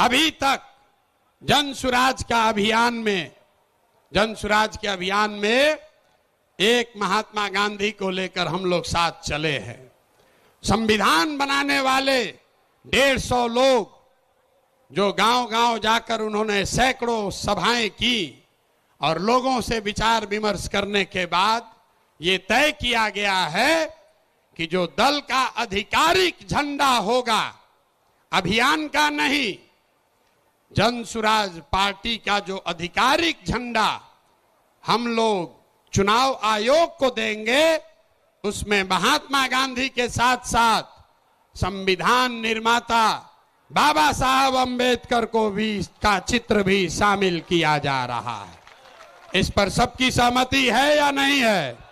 अभी तक जन सुराज का अभियान में जन सुराज के अभियान में एक महात्मा गांधी को लेकर हम लोग साथ चले हैं संविधान बनाने वाले डेढ़ सौ लोग जो गांव गांव जाकर उन्होंने सैकड़ों सभाएं की और लोगों से विचार विमर्श करने के बाद ये तय किया गया है कि जो दल का आधिकारिक झंडा होगा अभियान का नहीं जन सुराज पार्टी का जो आधिकारिक झंडा हम लोग चुनाव आयोग को देंगे उसमें महात्मा गांधी के साथ साथ संविधान निर्माता बाबा साहब अंबेडकर को भी का चित्र भी शामिल किया जा रहा है इस पर सबकी सहमति है या नहीं है